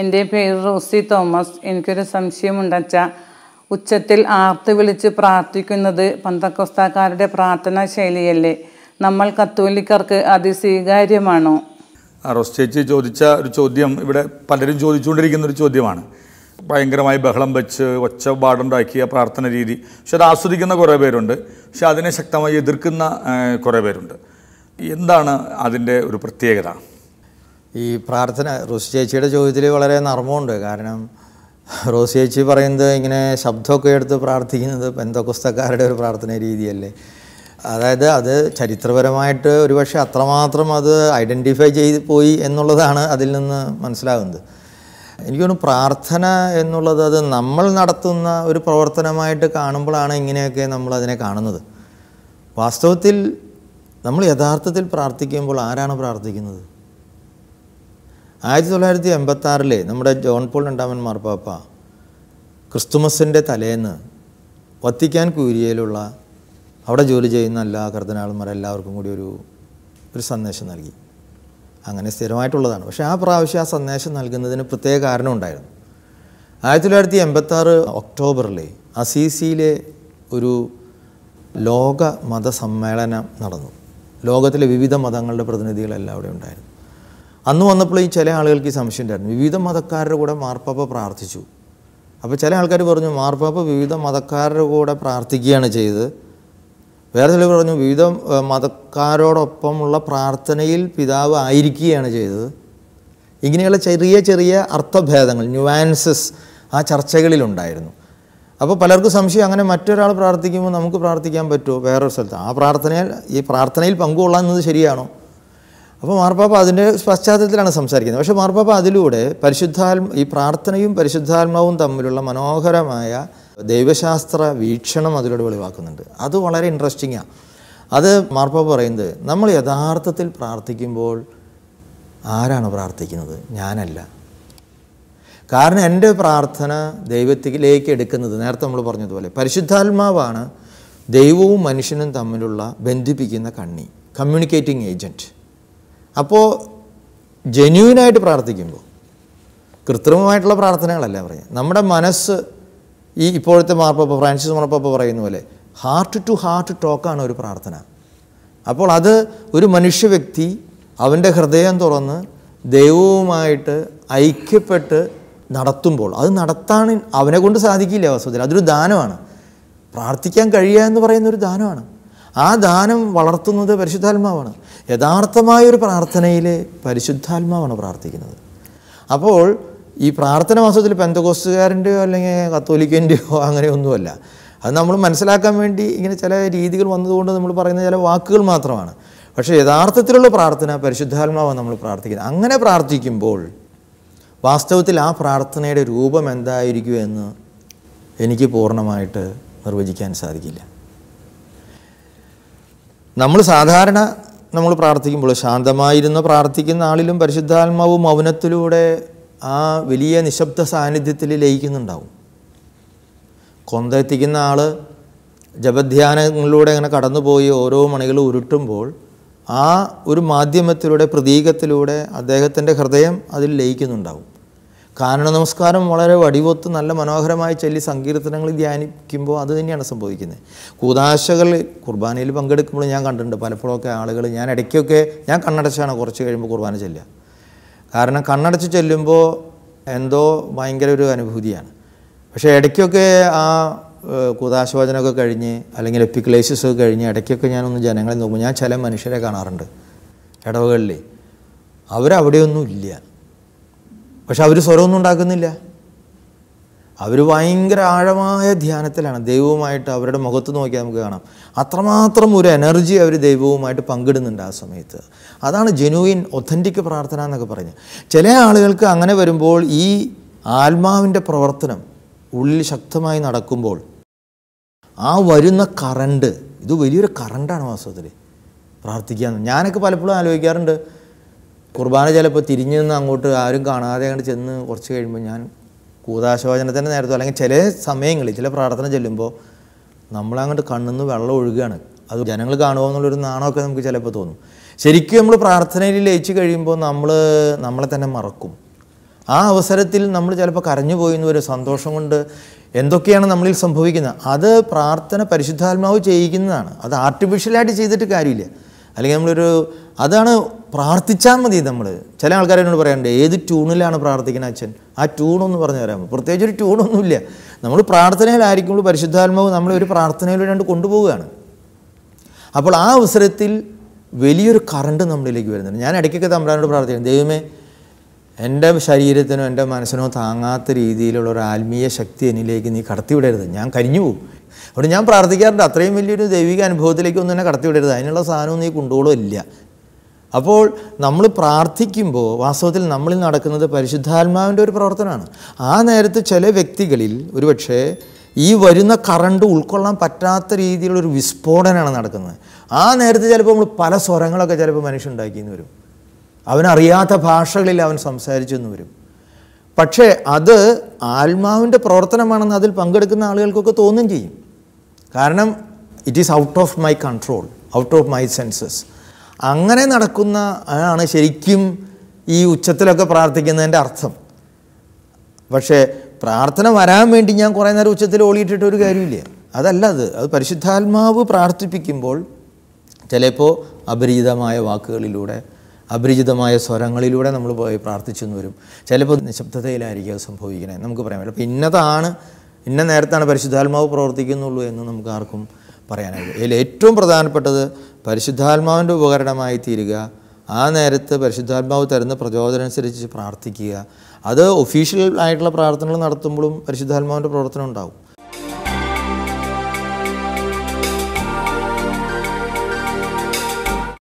എൻ്റെ പേര് Rossi Thomas എനിക്കൊരു സംശയമുണ്ടച്ച ഉച്ചത്തിൽ ആർത്ത് വിളിച്ച് പ്രാർത്ഥിക്കുന്നത് പന്തക്കോസ്താക്കാരുടെ പ്രാർത്ഥനാ ശൈലിയല്ലേ നമ്മൾ കത്തോലിക്കർക്ക് അതിസ്വീകാര്യമാണോ റോസ് ചേച്ചി ചോദിച്ച ഒരു ചോദ്യം ഇവിടെ പലരും ചോദിച്ചുകൊണ്ടിരിക്കുന്ന ഒരു ചോദ്യമാണ് ഭയങ്കരമായി ബഹളം വെച്ച് പാടുണ്ടാക്കിയ പ്രാർത്ഥന രീതി പക്ഷെ അത് ആസ്വദിക്കുന്ന കുറേ പേരുണ്ട് പക്ഷെ അതിനെ ശക്തമായി എതിർക്കുന്ന കുറേ പേരുണ്ട് എന്താണ് അതിൻ്റെ ഒരു പ്രത്യേകത ഈ പ്രാർത്ഥന റോസി ചേച്ചിയുടെ ചോദ്യത്തിൽ വളരെ നർമ്മമുണ്ട് കാരണം റോസി ചേച്ചി പറയുന്നത് ഇങ്ങനെ ശബ്ദമൊക്കെ എടുത്ത് പ്രാർത്ഥിക്കുന്നത് പെന്തക്കുസ്തക്കാരുടെ ഒരു പ്രാർത്ഥന രീതിയല്ലേ അതായത് അത് ചരിത്രപരമായിട്ട് ഒരുപക്ഷെ അത്രമാത്രം അത് ഐഡൻറ്റിഫൈ ചെയ്ത് പോയി എന്നുള്ളതാണ് അതിൽ നിന്ന് മനസ്സിലാകുന്നത് എനിക്കൊന്ന് പ്രാർത്ഥന എന്നുള്ളത് അത് നമ്മൾ നടത്തുന്ന ഒരു പ്രവർത്തനമായിട്ട് കാണുമ്പോഴാണ് ഇങ്ങനെയൊക്കെ നമ്മൾ അതിനെ കാണുന്നത് വാസ്തവത്തിൽ നമ്മൾ യഥാർത്ഥത്തിൽ പ്രാർത്ഥിക്കുമ്പോൾ ആരാണ് പ്രാർത്ഥിക്കുന്നത് ആയിരത്തി തൊള്ളായിരത്തി എൺപത്തി ആറിലെ നമ്മുടെ ജോൺ പോൾ രണ്ടാമൻ മാർപ്പാപ്പ ക്രിസ്തുമസിൻ്റെ തലേന്ന് വത്തിക്കാൻ കൂരിയയിലുള്ള അവിടെ ജോലി ചെയ്യുന്ന എല്ലാ എല്ലാവർക്കും കൂടി ഒരു ഒരു സന്ദേശം നൽകി അങ്ങനെ സ്ഥിരമായിട്ടുള്ളതാണ് പക്ഷേ ആ പ്രാവശ്യം ആ സന്ദേശം നൽകുന്നതിന് പ്രത്യേക കാരണമുണ്ടായിരുന്നു ആയിരത്തി തൊള്ളായിരത്തി എൺപത്താറ് ഒക്ടോബറിലെ അസീസിയിലെ ഒരു ലോക മതസമ്മേളനം നടന്നു ലോകത്തിലെ വിവിധ മതങ്ങളുടെ പ്രതിനിധികളെല്ലാം അവിടെ ഉണ്ടായിരുന്നു അന്ന് വന്നപ്പോൾ ഈ ചില ആളുകൾക്ക് ഈ സംശയം ഉണ്ടായിരുന്നു വിവിധ മതക്കാരുടെ കൂടെ മാർപ്പാപ്പ പ്രാർത്ഥിച്ചു അപ്പോൾ ചില ആൾക്കാർ പറഞ്ഞു മാർപ്പാപ്പ വിവിധ മതക്കാരുടെ കൂടെ പ്രാർത്ഥിക്കുകയാണ് ചെയ്തത് വേറെ ചിലർ പറഞ്ഞു വിവിധ മതക്കാരോടൊപ്പമുള്ള പ്രാർത്ഥനയിൽ പിതാവ് ആയിരിക്കുകയാണ് ചെയ്തത് ഇങ്ങനെയുള്ള ചെറിയ ചെറിയ അർത്ഥഭേദങ്ങൾ ന്യൂവാൻസസ് ആ ചർച്ചകളിലുണ്ടായിരുന്നു അപ്പോൾ പലർക്കും സംശയം അങ്ങനെ മറ്റൊരാൾ പ്രാർത്ഥിക്കുമ്പോൾ നമുക്ക് പ്രാർത്ഥിക്കാൻ പറ്റുമോ വേറൊരു സ്ഥലത്ത് ആ പ്രാർത്ഥനയിൽ ഈ പ്രാർത്ഥനയിൽ എന്നത് ശരിയാണോ അപ്പോൾ മാർപ്പാപ്പ അതിൻ്റെ പശ്ചാത്തലത്തിലാണ് സംസാരിക്കുന്നത് പക്ഷേ മാർപ്പാപ്പ അതിലൂടെ പരിശുദ്ധാത്മ ഈ പ്രാർത്ഥനയും പരിശുദ്ധാത്മാവും തമ്മിലുള്ള മനോഹരമായ ദൈവശാസ്ത്ര വീക്ഷണം അതിലൂടെ വെളിവാക്കുന്നുണ്ട് അത് വളരെ ആണ് അത് മാർപ്പാപ്പ പറയുന്നത് നമ്മൾ യഥാർത്ഥത്തിൽ പ്രാർത്ഥിക്കുമ്പോൾ ആരാണ് പ്രാർത്ഥിക്കുന്നത് ഞാനല്ല കാരണം എൻ്റെ പ്രാർത്ഥന ദൈവത്തിലേക്ക് എടുക്കുന്നത് നേരത്തെ നമ്മൾ പറഞ്ഞതുപോലെ പരിശുദ്ധാത്മാവാണ് ദൈവവും മനുഷ്യനും തമ്മിലുള്ള ബന്ധിപ്പിക്കുന്ന കണ്ണി കമ്മ്യൂണിക്കേറ്റിംഗ് ഏജൻറ്റ് അപ്പോൾ ജെന്യൂനായിട്ട് പ്രാർത്ഥിക്കുമ്പോൾ കൃത്രിമമായിട്ടുള്ള പ്രാർത്ഥനകളല്ല പറയാം നമ്മുടെ മനസ്സ് ഈ ഇപ്പോഴത്തെ മാർപ്പ ഫ്രാൻസിസ് മാർപ്പ പറയുന്ന പോലെ ഹാർട്ട് ടു ഹാർട്ട് ടോക്കാണ് ഒരു പ്രാർത്ഥന അപ്പോൾ അത് ഒരു മനുഷ്യ വ്യക്തി അവൻ്റെ ഹൃദയം തുറന്ന് ദൈവവുമായിട്ട് ഐക്യപ്പെട്ട് നടത്തുമ്പോൾ അത് നടത്താൻ അവനെ കൊണ്ട് സാധിക്കില്ല വാസ്തവത്തിൽ അതൊരു ദാനമാണ് പ്രാർത്ഥിക്കാൻ കഴിയുക എന്ന് പറയുന്ന ഒരു ദാനമാണ് ആ ദാനം വളർത്തുന്നത് പരിശുദ്ധാത്മാവാണ് യഥാർത്ഥമായൊരു പ്രാർത്ഥനയിൽ പരിശുദ്ധാത്മാവാണ് പ്രാർത്ഥിക്കുന്നത് അപ്പോൾ ഈ പ്രാർത്ഥന മാസത്തിൽ പെന്തകോസ്റ്റുകാരൻ്റെയോ അല്ലെങ്കിൽ കത്തോലിക്കൻ്റെയോ അങ്ങനെയൊന്നുമല്ല അത് നമ്മൾ മനസ്സിലാക്കാൻ വേണ്ടി ഇങ്ങനെ ചില രീതികൾ വന്നതുകൊണ്ട് നമ്മൾ പറയുന്ന ചില വാക്കുകൾ മാത്രമാണ് പക്ഷേ യഥാർത്ഥത്തിലുള്ള പ്രാർത്ഥന പരിശുദ്ധാത്മാവാണ് നമ്മൾ പ്രാർത്ഥിക്കുന്നത് അങ്ങനെ പ്രാർത്ഥിക്കുമ്പോൾ വാസ്തവത്തിൽ ആ പ്രാർത്ഥനയുടെ രൂപം എന്തായിരിക്കും എന്ന് എനിക്ക് പൂർണ്ണമായിട്ട് നിർവചിക്കാൻ സാധിക്കില്ല നമ്മൾ സാധാരണ നമ്മൾ പ്രാർത്ഥിക്കുമ്പോൾ ശാന്തമായിരുന്ന പ്രാർത്ഥിക്കുന്ന ആളിലും പരിശുദ്ധാത്മാവ് മൗനത്തിലൂടെ ആ വലിയ നിശബ്ദ സാന്നിധ്യത്തിൽ ലയിക്കുന്നുണ്ടാവും കൊന്തെത്തിക്കുന്ന ആൾ ജപധ്യാനങ്ങളിലൂടെ അങ്ങനെ കടന്നുപോയി ഓരോ മണികൾ ഉരുട്ടുമ്പോൾ ആ ഒരു മാധ്യമത്തിലൂടെ പ്രതീകത്തിലൂടെ അദ്ദേഹത്തിൻ്റെ ഹൃദയം അതിൽ ലയിക്കുന്നുണ്ടാവും കാരണ നമസ്കാരം വളരെ വടിവൊത്ത് നല്ല മനോഹരമായി ചൊല്ലി സങ്കീർത്തനങ്ങൾ ധ്യാനിക്കുമ്പോൾ അത് തന്നെയാണ് സംഭവിക്കുന്നത് കൂതാശകൾ കുർബാനയിൽ പങ്കെടുക്കുമ്പോൾ ഞാൻ കണ്ടിട്ടുണ്ട് പലപ്പോഴൊക്കെ ആളുകൾ ഞാൻ ഇടയ്ക്കൊക്കെ ഞാൻ കണ്ണടച്ചാണ് കുറച്ച് കഴിയുമ്പോൾ കുർബാന ചെല്ലുക കാരണം കണ്ണടച്ച് ചെല്ലുമ്പോൾ എന്തോ ഭയങ്കര ഒരു അനുഭൂതിയാണ് പക്ഷേ ഇടയ്ക്കൊക്കെ ആ കൂതാശവചനമൊക്കെ കഴിഞ്ഞ് അല്ലെങ്കിൽ എപ്പിക്ലേസിസ് ഒക്കെ കഴിഞ്ഞ് ഇടയ്ക്കൊക്കെ ഞാനൊന്ന് ജനങ്ങളെ നോക്കും ഞാൻ ചില മനുഷ്യരെ കാണാറുണ്ട് ഇടവകളിൽ അവരവിടെയൊന്നും ഇല്ല പക്ഷെ അവർ സ്വരമൊന്നും ഉണ്ടാക്കുന്നില്ല അവർ ഭയങ്കര ആഴമായ ധ്യാനത്തിലാണ് ദൈവവുമായിട്ട് അവരുടെ മുഖത്ത് നോക്കിയാൽ നമുക്ക് കാണാം അത്രമാത്രം ഒരു എനർജി അവർ ദൈവവുമായിട്ട് പങ്കിടുന്നുണ്ട് ആ സമയത്ത് അതാണ് ജെനുവിൻ ഒത്തൻറ്റിക് പ്രാർത്ഥന എന്നൊക്കെ പറഞ്ഞ് ചില ആളുകൾക്ക് അങ്ങനെ വരുമ്പോൾ ഈ ആത്മാവിൻ്റെ പ്രവർത്തനം ഉള്ളിൽ ശക്തമായി നടക്കുമ്പോൾ ആ വരുന്ന കറണ്ട് ഇത് വലിയൊരു കറണ്ടാണ് വാസ്തവത്തിൽ പ്രാർത്ഥിക്കുക ഞാനൊക്കെ പലപ്പോഴും ആലോചിക്കാറുണ്ട് കുർബാന ചിലപ്പോൾ തിരിഞ്ഞു നിന്ന് അങ്ങോട്ട് ആരും കാണാതെ അങ്ങോട്ട് ചെന്ന് കുറച്ച് കഴിയുമ്പോൾ ഞാൻ കൂതാശോചനത്തിൻ്റെ നേരത്തോ അല്ലെങ്കിൽ ചില സമയങ്ങളിൽ ചില പ്രാർത്ഥന ചെല്ലുമ്പോൾ നമ്മളങ്ങോട്ട് കണ്ണിന്ന് വെള്ളം ഒഴുകുകയാണ് അത് ജനങ്ങൾ കാണുമോ എന്നുള്ളൊരു നാണമൊക്കെ നമുക്ക് ചിലപ്പോൾ തോന്നും ശരിക്കും നമ്മൾ പ്രാർത്ഥനയിൽ ലയിച്ചു കഴിയുമ്പോൾ നമ്മൾ നമ്മളെ തന്നെ മറക്കും ആ അവസരത്തിൽ നമ്മൾ ചിലപ്പോൾ കരഞ്ഞു പോയിന്ന് ഒരു സന്തോഷം കൊണ്ട് എന്തൊക്കെയാണ് നമ്മളിൽ സംഭവിക്കുന്നത് അത് പ്രാർത്ഥന പരിശുദ്ധാത്മാവ് ചെയ്യിക്കുന്നതാണ് അത് ആർട്ടിഫിഷ്യലായിട്ട് ചെയ്തിട്ട് കാര്യമില്ല അല്ലെങ്കിൽ നമ്മളൊരു അതാണ് പ്രാർത്ഥിച്ചാൽ മതി നമ്മൾ ചില ആൾക്കാർ എന്നോട് പറയാറുണ്ട് ഏത് ട്യൂണിലാണ് പ്രാർത്ഥിക്കുന്നത് അച്ഛൻ ആ ട്യൂണൊന്ന് പറഞ്ഞു തരാമോ പ്രത്യേകിച്ച് ഒരു ട്യൂണൊന്നുമില്ല നമ്മൾ പ്രാർത്ഥനയിലായിരിക്കുമ്പോൾ പരിശുദ്ധാത്മാവ് നമ്മളെ ഒരു പ്രാർത്ഥനയിലൂടെ കൊണ്ടുപോവുകയാണ് അപ്പോൾ ആ അവസരത്തിൽ വലിയൊരു കറണ്ട് നമ്മളിലേക്ക് വരുന്നുണ്ട് ഞാൻ ഇടയ്ക്കൊക്കെ തമ്പ്രാനോട് പ്രാർത്ഥിക്കുന്നു ദൈവമേ എൻ്റെ ശരീരത്തിനോ എൻ്റെ മനസ്സിനോ താങ്ങാത്ത രീതിയിലുള്ള ഒരു ആത്മീയ ശക്തി എന്നിലേക്ക് നീ കടത്തിവിടരുത് ഞാൻ കരിഞ്ഞു പോകും അവിടെ ഞാൻ പ്രാർത്ഥിക്കാറുണ്ട് അത്രയും വലിയൊരു ദൈവിക അനുഭവത്തിലേക്ക് ഒന്നും തന്നെ കടത്തിവിടരുത് അതിനുള്ള സാധനവും നീ ഇല്ല അപ്പോൾ നമ്മൾ പ്രാർത്ഥിക്കുമ്പോൾ വാസ്തവത്തിൽ നമ്മളിൽ നടക്കുന്നത് പരിശുദ്ധാത്മാവിൻ്റെ ഒരു പ്രവർത്തനമാണ് ആ നേരത്ത് ചില വ്യക്തികളിൽ ഒരുപക്ഷേ ഈ വരുന്ന കറണ്ട് ഉൾക്കൊള്ളാൻ പറ്റാത്ത രീതിയിലുള്ളൊരു വിസ്ഫോടനമാണ് നടക്കുന്നത് ആ നേരത്ത് ചിലപ്പോൾ നമ്മൾ പല സ്വരങ്ങളൊക്കെ ചിലപ്പോൾ മനുഷ്യൻ ഉണ്ടാക്കിയെന്ന് വരും അവനറിയാത്ത ഭാഷകളിൽ അവൻ സംസാരിച്ചെന്ന് വരും പക്ഷേ അത് ആത്മാവിൻ്റെ പ്രവർത്തനമാണെന്ന് അതിൽ പങ്കെടുക്കുന്ന ആളുകൾക്കൊക്കെ തോന്നുകയും ചെയ്യും കാരണം it is out of my control out of my senses അങ്ങനെ നടക്കുന്ന ആണ് ശരിക്കും ഈ ഉച്ചത്തിലൊക്കെ പ്രാർത്ഥിക്കുന്നതിൻ്റെ അർത്ഥം പക്ഷേ പ്രാർത്ഥന വരാൻ വേണ്ടി ഞാൻ കുറേ നേരം ഉച്ചത്തിൽ ഓളിയിട്ടിട്ട് ഒരു കാര്യമില്ല അതല്ല അത് അത് പരിശുദ്ധാത്മാവ് പ്രാർത്ഥിപ്പിക്കുമ്പോൾ ചിലപ്പോൾ അപരിചിതമായ വാക്കുകളിലൂടെ അപരിചിതമായ സ്വരങ്ങളിലൂടെ നമ്മൾ പോയി പ്രാർത്ഥിച്ചെന്ന് വരും ചിലപ്പോൾ നിശബ്ദതയിലായിരിക്കും അത് സംഭവിക്കണേ നമുക്ക് പറയാൻ പറ്റില്ല അപ്പോൾ ഇന്നതാണ് ഇന്ന നേരത്താണ് പരിശുദ്ധാത്മാവ് പ്രവർത്തിക്കുന്നുള്ളൂ എന്ന് നമുക്ക് ആർക്കും പറയാനായിട്ട് അതിൽ ഏറ്റവും പ്രധാനപ്പെട്ടത് പരിശുദ്ധാത്മാവിൻ്റെ ഉപകരണമായി തീരുക ആ നേരത്ത് പരിശുദ്ധാത്മാവ് തരുന്ന പ്രചോദനം അനുസരിച്ച് പ്രാർത്ഥിക്കുക അത് ഒഫീഷ്യൽ ആയിട്ടുള്ള പ്രാർത്ഥനകൾ നടത്തുമ്പോഴും പരിശുദ്ധാത്മാവിൻ്റെ പ്രവർത്തനം ഉണ്ടാവും